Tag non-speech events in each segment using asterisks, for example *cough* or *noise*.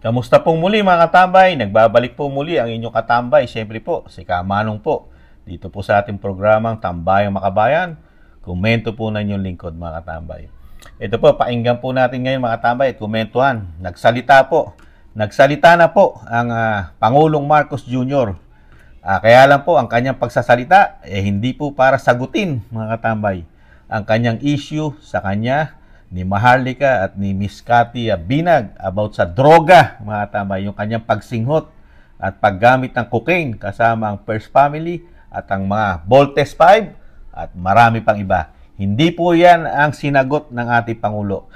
Kamusta po muli mga katambay? Nagbabalik po muli ang inyong katambay. Siyempre po, si Kamanong po. Dito po sa ating programang Tambayang Makabayan. Komento po na inyong lingkod mga katambay. Ito po, painggan po natin ngayon mga katambay at komentuhan. Nagsalita po. Nagsalita na po ang uh, Pangulong Marcos Jr. Uh, ah, kaya lang po, ang kanyang pagsasalita, eh, hindi po para sagutin mga katambay ang kanyang issue sa kanya ni Maharlika at ni Miss Katia Binag about sa droga, mga tama, yung kanyang pagsinghot at paggamit ng cocaine kasama ang First Family at ang mga Voltes 5 at marami pang iba. Hindi po yan ang sinagot ng ating Pangulo.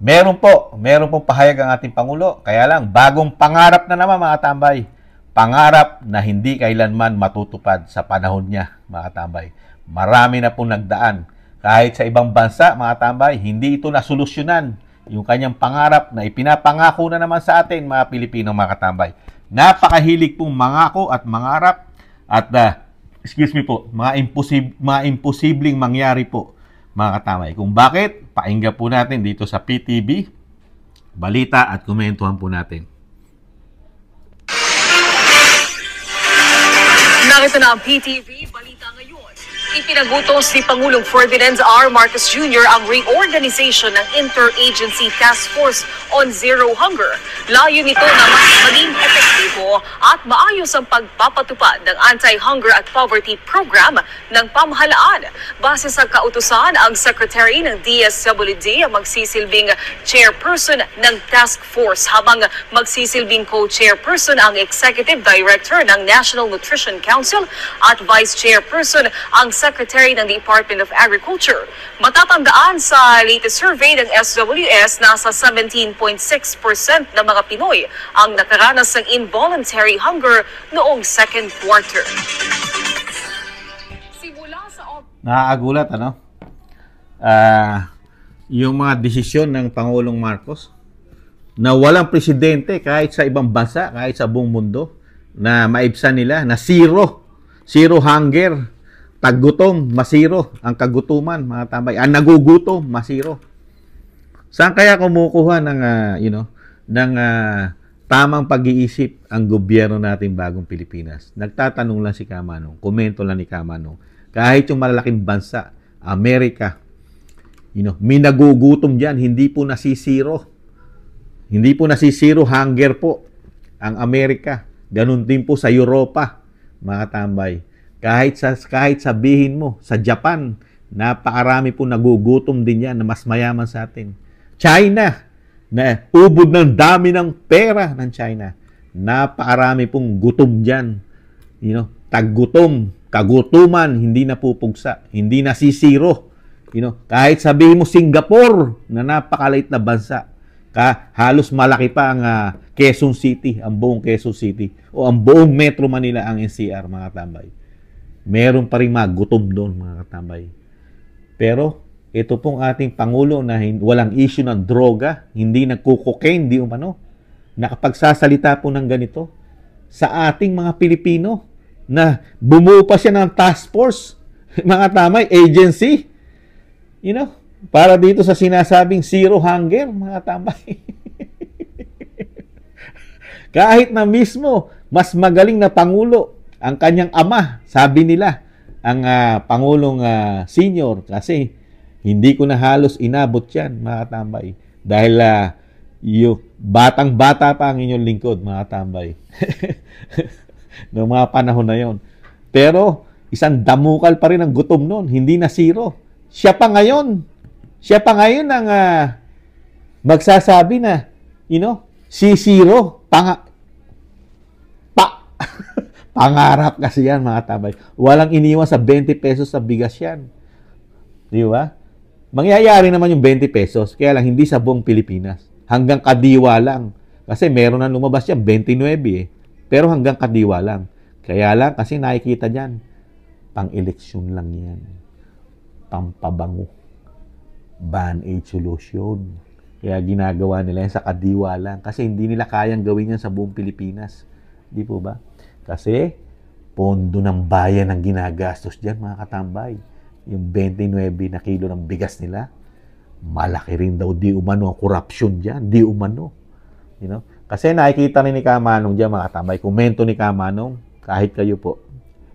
Meron po, meron pong pahayag ang ating Pangulo. Kaya lang, bagong pangarap na naman mga tambay. Pangarap na hindi kailanman matutupad sa panahon niya, mga tambay. Marami na pong nagdaan kahit sa ibang bansa, mga tambay, hindi ito nasolusyonan yung kanyang pangarap na ipinapangako na naman sa atin mga Pilipinong mga katambay. Napakahilig pong mangako at mangarap at uh, excuse me po, mga, imposib- mga imposibleng mangyari po mga katambay. Kung bakit, painggan po natin dito sa PTB, balita at komentuhan po natin. Narito na ang PTV, balita. Ipinagutos ni Pangulong Ferdinand R. Marcos Jr. ang reorganization ng Interagency Task Force on Zero Hunger. Layo nito na mas maging epektibo at maayos ang pagpapatupad ng Anti-Hunger at Poverty Program ng pamahalaan. Base sa kautusan, ang Secretary ng DSWD ang magsisilbing chairperson ng task force habang magsisilbing co-chairperson ang Executive Director ng National Nutrition Council at Vice Chairperson ang Secretary ng Department of Agriculture. Matatandaan sa latest survey ng SWS, nasa 17.6% ng mga Pinoy ang nakaranas ng involuntary voluntary hunger noong second quarter. Nakaagulat, ano? Uh, yung mga desisyon ng Pangulong Marcos na walang presidente kahit sa ibang bansa, kahit sa buong mundo, na maibsan nila, na zero, zero hunger, taggutom, masiro, ang kagutuman, mga tambay, ang nagugutom, masiro. Saan kaya kumukuha ng, uh, you know, ng uh, Tamang pag-iisip ang gobyerno natin bagong Pilipinas. Nagtatanong lang si Kamanong, komento lang ni Kamanong. Kahit yung malalaking bansa, Amerika, you know, may nagugutom dyan, hindi po nasisiro. Hindi po nasisiro, hunger po ang Amerika. Ganun din po sa Europa, mga tambay. Kahit, sa, kahit sabihin mo, sa Japan, napakarami po nagugutom din yan na mas mayaman sa atin. China, na ubod ng dami ng pera ng China. Napakarami pong gutom dyan. You know, taggutom, kagutuman, hindi napupugsa, hindi nasisiro. You know, kahit sabihin mo Singapore na napakalait na bansa, ka, halos malaki pa ang uh, Quezon City, ang buong Quezon City o ang buong Metro Manila ang NCR mga tambay. Meron pa rin mga gutom doon mga katambay. Pero ito pong ating Pangulo na walang issue ng droga, hindi nagkukokain, di umano, nakapagsasalita po ng ganito sa ating mga Pilipino na bumuo pa siya ng task force, *laughs* mga tamay, agency, you know, para dito sa sinasabing zero hunger, mga tamay. *laughs* Kahit na mismo, mas magaling na Pangulo ang kanyang ama, sabi nila, ang uh, Pangulong uh, Senior kasi hindi ko na halos inabot yan, mga tambay. Dahil uh, yung batang-bata pa ang inyong lingkod, mga tambay. *laughs* Noong mga panahon na yon. Pero, isang damukal pa rin ang gutom noon. Hindi na zero. Siya pa ngayon. Siya pa ngayon ang uh, magsasabi na, you know, si zero, panga, pa, *laughs* pangarap kasi yan mga tambay. Walang iniwan sa 20 pesos sa bigas yan. Di ba? Mangyayari naman yung 20 pesos, kaya lang hindi sa buong Pilipinas. Hanggang Kadiwa lang. Kasi meron na lumabas yan, 29 eh. Pero hanggang Kadiwa lang. Kaya lang, kasi nakikita dyan, pang-eleksyon lang yan. Pampabango. Ban-aid solution. Kaya ginagawa nila yan sa Kadiwa lang. Kasi hindi nila kayang gawin yan sa buong Pilipinas. Di po ba? Kasi, pondo ng bayan ang ginagastos dyan, mga katambay yung 29 na kilo ng bigas nila, malaki rin daw di umano ang korupsyon dyan, di umano. You know? Kasi nakikita rin ni Kamanong dyan mga tambay, komento ni Kamanong, kahit kayo po,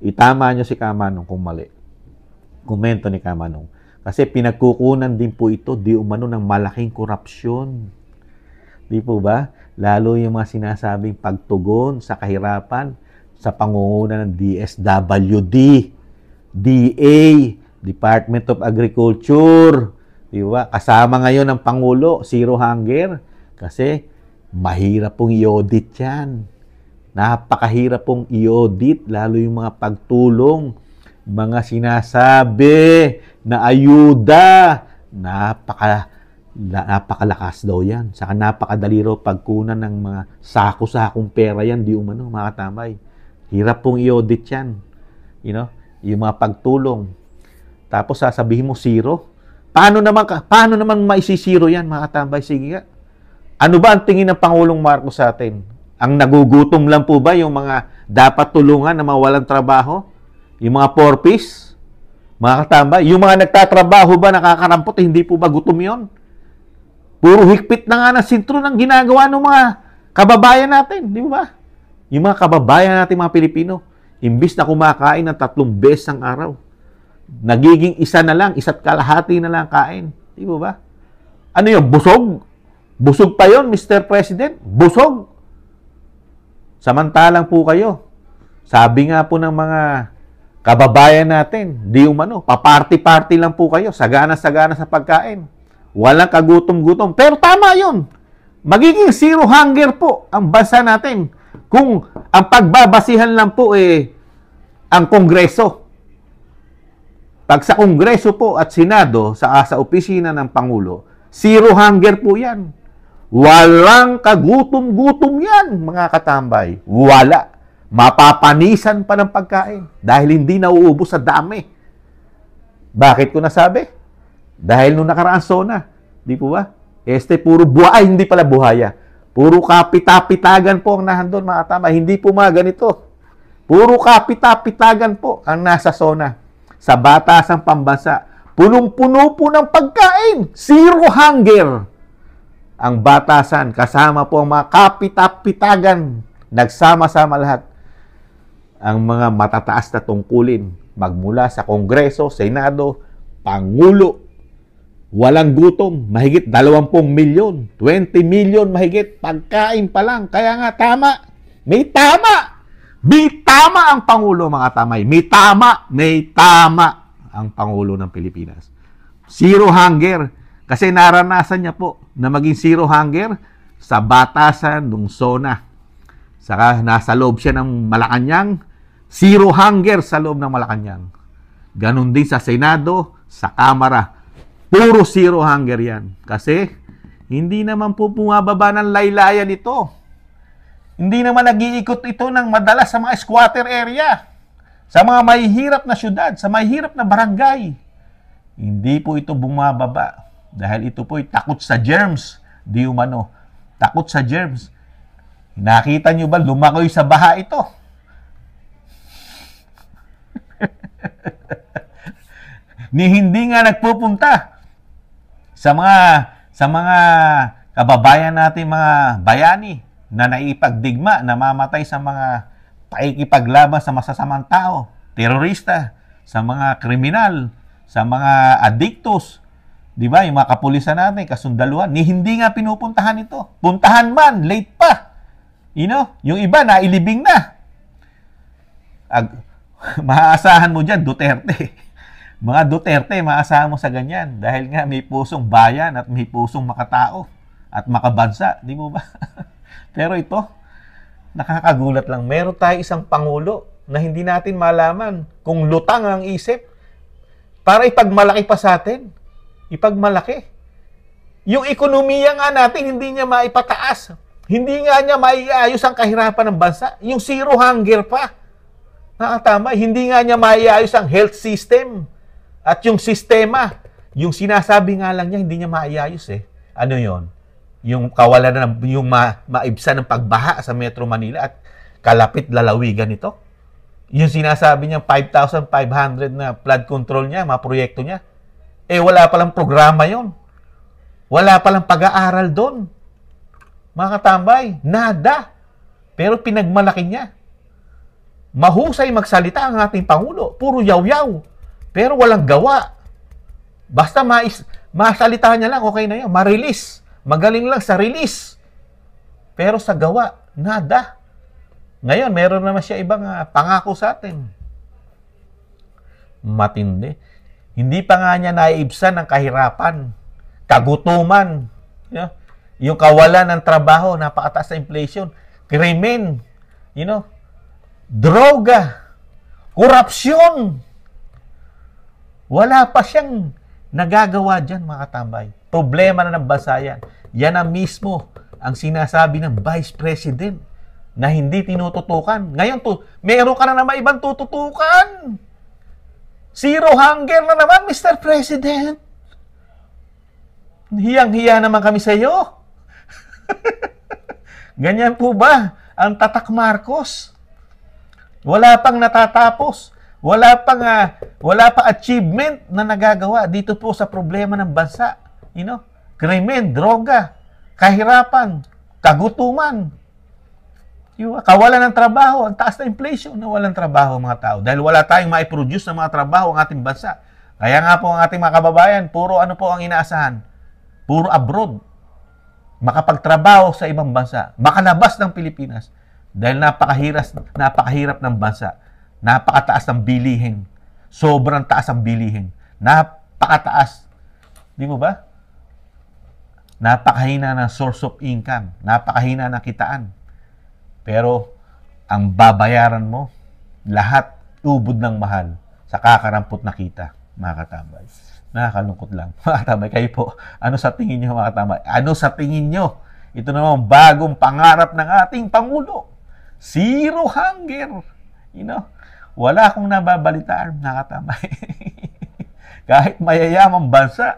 itama nyo si Kamanong kung mali. Komento ni Kamanong. Kasi pinagkukunan din po ito, di umano ng malaking korupsyon. Di po ba? Lalo yung mga sinasabing pagtugon sa kahirapan sa pangunguna ng DSWD, DA, Department of Agriculture, di ba? Kasama ngayon ang Pangulo, zero hunger, kasi mahirap pong i-audit yan. Napakahirap pong i-audit, lalo yung mga pagtulong, mga sinasabi na ayuda, napaka napakalakas daw yan. Saka napakadali raw pagkunan ng mga sako-sakong pera yan, di umano, mga katambay. Hirap pong i-audit yan. You know, yung mga pagtulong. Tapos sasabihin mo zero. Paano naman ka, paano naman maisisiro 'yan, mga katambay? Sige nga. Ano ba ang tingin ng Pangulong Marcos sa atin? Ang nagugutom lang po ba yung mga dapat tulungan na mawalan trabaho? Yung mga porpis? Mga katambay, yung mga nagtatrabaho ba nakakarampot, hindi po ba gutom yon? Puro higpit na nga ng sintro ng ginagawa ng mga kababayan natin, di ba? Yung mga kababayan natin mga Pilipino, imbis na kumakain ng tatlong beses ang araw, Nagiging isa na lang, isa't kalahati na lang kain. Di ba Ano yung Busog? Busog pa yon Mr. President? Busog? Samantalang po kayo, sabi nga po ng mga kababayan natin, di umano, paparty-party lang po kayo, sagana-sagana sa pagkain. Walang kagutom-gutom. Pero tama yon Magiging zero hunger po ang bansa natin kung ang pagbabasihan lang po eh ang Kongreso. Pag sa Kongreso po at Senado, sa, ah, sa opisina ng Pangulo, zero hunger po yan. Walang kagutom-gutom yan, mga katambay. Wala. Mapapanisan pa ng pagkain dahil hindi nauubos sa dami. Bakit ko nasabi? Dahil nung nakaraan sona, di po ba? Este puro buhay, hindi pala buhaya. Puro kapitapitagan po ang nahandon, mga tama. Hindi po mga ganito. Puro kapitapitagan po ang nasa sona sa batasang pambansa. Punong-puno po ng pagkain, zero hunger. Ang batasan, kasama po ang mga kapitapitagan, nagsama-sama lahat. Ang mga matataas na tungkulin, magmula sa Kongreso, Senado, Pangulo, walang gutom, mahigit 20 milyon, 20 milyon mahigit, pagkain pa lang. Kaya nga tama, may tama may tama ang Pangulo, mga tamay. May tama, may tama ang Pangulo ng Pilipinas. Zero hunger. Kasi naranasan niya po na maging zero hunger sa batasan ng SONA. Saka nasa loob siya ng Malacanang, zero hunger sa loob ng Malacanang. Ganon din sa Senado, sa Kamara. Puro zero hunger yan. Kasi hindi naman po bumababa ng laylayan ito hindi naman nag-iikot ito ng madalas sa mga squatter area, sa mga may na syudad, sa may na barangay. Hindi po ito bumababa dahil ito po ay takot sa germs. Di umano, takot sa germs. Nakita nyo ba, lumakoy sa baha ito. *laughs* Ni hindi nga nagpupunta sa mga sa mga kababayan natin mga bayani na naipagdigma, namamatay sa mga paikipaglaban sa masasamang tao, terorista, sa mga kriminal, sa mga adiktos, di ba? Yung mga kapulisan natin, kasundaluhan, ni hindi nga pinupuntahan ito. Puntahan man, late pa. You know, yung iba na ilibing na. Ag *laughs* maaasahan mo diyan Duterte. *laughs* mga Duterte, maaasahan mo sa ganyan dahil nga may pusong bayan at may pusong makatao at makabansa, di mo ba? *laughs* Pero ito, nakakagulat lang. Meron tayo isang pangulo na hindi natin malaman kung lutang ang isip para ipagmalaki pa sa atin. Ipagmalaki. Yung ekonomiya nga natin, hindi niya maipataas. Hindi nga niya maiayos ang kahirapan ng bansa. Yung zero hunger pa. Nakatama, hindi nga niya maiayos ang health system. At yung sistema, yung sinasabi nga lang niya, hindi niya maiayos eh. Ano yon? yung kawalan na yung ma, maibsa ng pagbaha sa Metro Manila at kalapit lalawigan nito. Yung sinasabi niya 5,500 na flood control niya, mga proyekto niya, eh wala pa lang programa yon. Wala pa lang pag-aaral doon. Mga katambay, nada. Pero pinagmalaki niya. Mahusay magsalita ang ating Pangulo. Puro yaw-yaw. Pero walang gawa. Basta mais, masalita niya lang, okay na 'yon, ma-release. Magaling lang sa release. Pero sa gawa, nada. Ngayon, meron naman siya ibang uh, pangako sa atin. Matindi. Hindi pa nga niya naiibsan ang kahirapan, kagutuman, you know, yung kawalan ng trabaho, napakataas na inflation, krimen, you know, droga, korupsyon. Wala pa siyang Nagagawa dyan mga katambay. Problema na ng bansa yan. Yan na mismo ang sinasabi ng Vice President na hindi tinututukan. Ngayon, to, meron ka na naman ibang tututukan. Zero hunger na naman, Mr. President. Hiyang-hiya naman kami sa iyo. *laughs* Ganyan po ba ang tatak Marcos? Wala pang natatapos. Wala pang uh, wala pa achievement na nagagawa dito po sa problema ng bansa, you know? Krimen, droga, kahirapan, kagutuman, yung kawalan ng trabaho, ang taas na inflation, nawalan trabaho mga tao. Dahil wala tayong maiproduce ng mga trabaho ang ating bansa. Kaya nga po ang ating mga kababayan, puro ano po ang inaasahan? Puro abroad. Makapagtrabaho sa ibang bansa. Makalabas ng Pilipinas. Dahil napakahirap napakahirap ng bansa. Napakataas ng bilihin. Sobrang taas ang bilihin. Napakataas. Di mo ba? Napakahina ng source of income. Napakahina ng kitaan. Pero, ang babayaran mo, lahat ubod ng mahal sa kakarampot na kita, mga katambay. Nakakalungkot lang. *laughs* Mga katambay, kayo po, ano sa tingin nyo, mga katambay? Ano sa tingin nyo? Ito naman bagong pangarap ng ating Pangulo. Zero hunger. You know? Wala akong nababalitaan, nakatamay. *laughs* Kahit mayayamang bansa,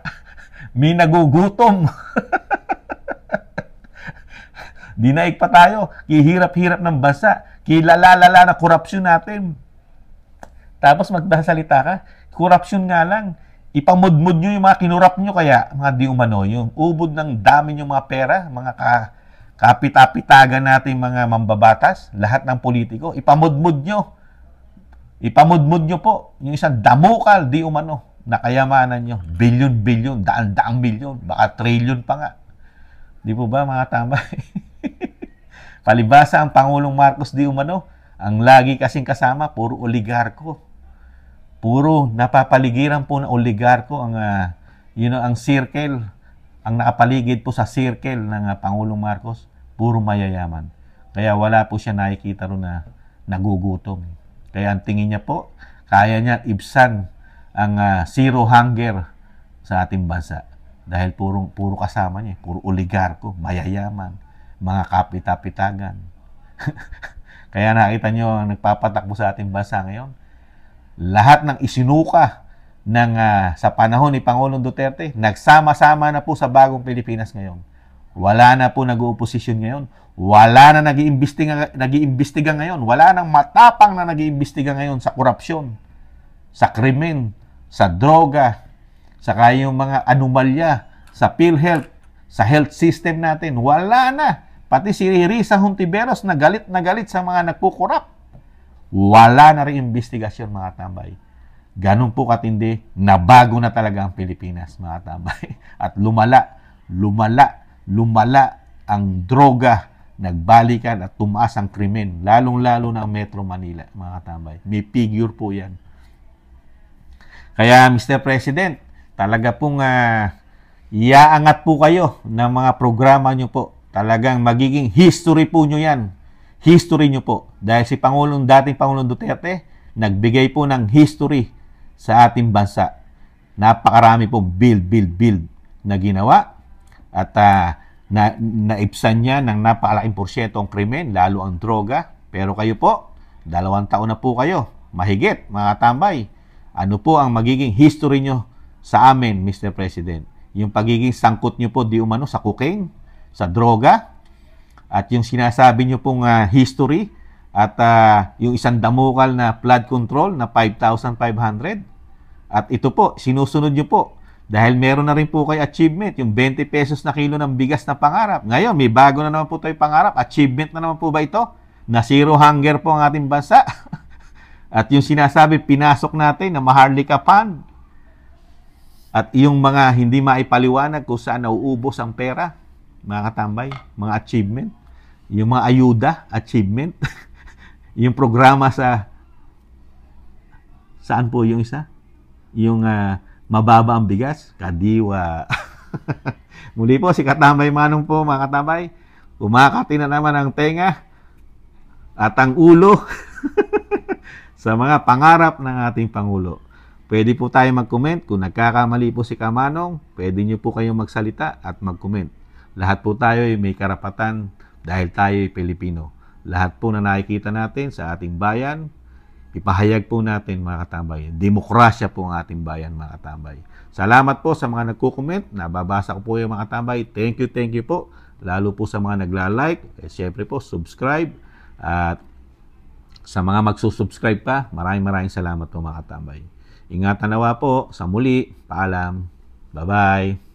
may nagugutom. *laughs* Dinaig pa tayo, kihirap-hirap ng bansa, kilalalala na korupsyon natin. Tapos magbasalita ka, korupsyon nga lang, ipamudmud nyo yung mga kinurap nyo kaya, mga di umano, yung ubod ng dami yung mga pera, mga ka, kapitapitagan natin mga mambabatas, lahat ng politiko, ipamudmud nyo Ipamudmud nyo po yung isang damukal, di umano, na kayamanan nyo. Bilyon-bilyon, daan-daang milyon, baka trilyon pa nga. Di po ba mga tama? *laughs* Palibasa ang Pangulong Marcos di umano, ang lagi kasing kasama, puro oligarko. Puro napapaligiran po ng oligarko ang, uh, you know, ang circle, ang nakapaligid po sa circle ng uh, Pangulong Marcos, puro mayayaman. Kaya wala po siya nakikita ro na nagugutom. Kaya ang tingin niya po, kaya niya ibsan ang uh, zero hunger sa ating bansa. Dahil puro, puro kasama niya, puro oligarko, mayayaman, mga kapitapitagan. *laughs* Kaya nakita niyo ang nagpapatakbo sa ating bansa ngayon. Lahat ng isinuka ng, uh, sa panahon ni Pangulong Duterte, nagsama-sama na po sa bagong Pilipinas ngayon. Wala na po nag-ooposisyon ngayon wala na nag-iimbestiga, nag-iimbestiga ngayon. Wala nang matapang na nag-iimbestiga ngayon sa korupsyon, sa krimen, sa droga, sa kayong mga anomalya sa PhilHealth, sa health system natin. Wala na. Pati si Risa Huntiveros na galit na galit sa mga nagkukurap. Wala na rin investigasyon mga tambay. Ganun po katindi, nabago na talaga ang Pilipinas mga tambay. *laughs* At lumala, lumala, lumala ang droga nagbalikan at tumaas ang krimen, lalong-lalo na ang Metro Manila, mga katambay. May figure po yan. Kaya, Mr. President, talaga pong uh, iaangat po kayo ng mga programa nyo po. Talagang magiging history po nyo yan. History nyo po. Dahil si Pangulong, dating Pangulong Duterte, nagbigay po ng history sa ating bansa. Napakarami pong build, build, build na ginawa. At uh, na naibsan niya ng napakalaking porsyento ang krimen, lalo ang droga. Pero kayo po, dalawang taon na po kayo, mahigit, mga tambay. Ano po ang magiging history nyo sa amin, Mr. President? Yung pagiging sangkot nyo po di umano sa cooking, sa droga, at yung sinasabi nyo pong uh, history at uh, yung isang damukal na flood control na 5,500. At ito po, sinusunod nyo po dahil meron na rin po kay achievement, yung 20 pesos na kilo ng bigas na pangarap. Ngayon, may bago na naman po tayo pangarap. Achievement na naman po ba ito? Na zero hunger po ang ating bansa. *laughs* At yung sinasabi, pinasok natin na Maharlika Fund. At yung mga hindi maipaliwanag kung saan nauubos ang pera, mga katambay, mga achievement. Yung mga ayuda, achievement. *laughs* yung programa sa... Saan po yung isa? Yung... Uh, Mababa ang bigas, kadiwa. *laughs* Muli po, si Katambay Manong po, mga katambay. Umakati na naman ang tenga at ang ulo *laughs* sa mga pangarap ng ating Pangulo. Pwede po tayo mag-comment. Kung nagkakamali po si Kamanong, pwede niyo po kayong magsalita at mag-comment. Lahat po tayo ay may karapatan dahil tayo ay Pilipino. Lahat po na nakikita natin sa ating bayan, Ipahayag po natin mga katambay, demokrasya po ang ating bayan mga katambay. Salamat po sa mga nagko-comment, nababasa ko po yung mga katambay. Thank you, thank you po. Lalo po sa mga nagla-like, eh, syempre po subscribe at sa mga magsusubscribe pa, maraming maraming salamat po mga katambay. Ingatan nawa po sa muli. Paalam. Bye-bye.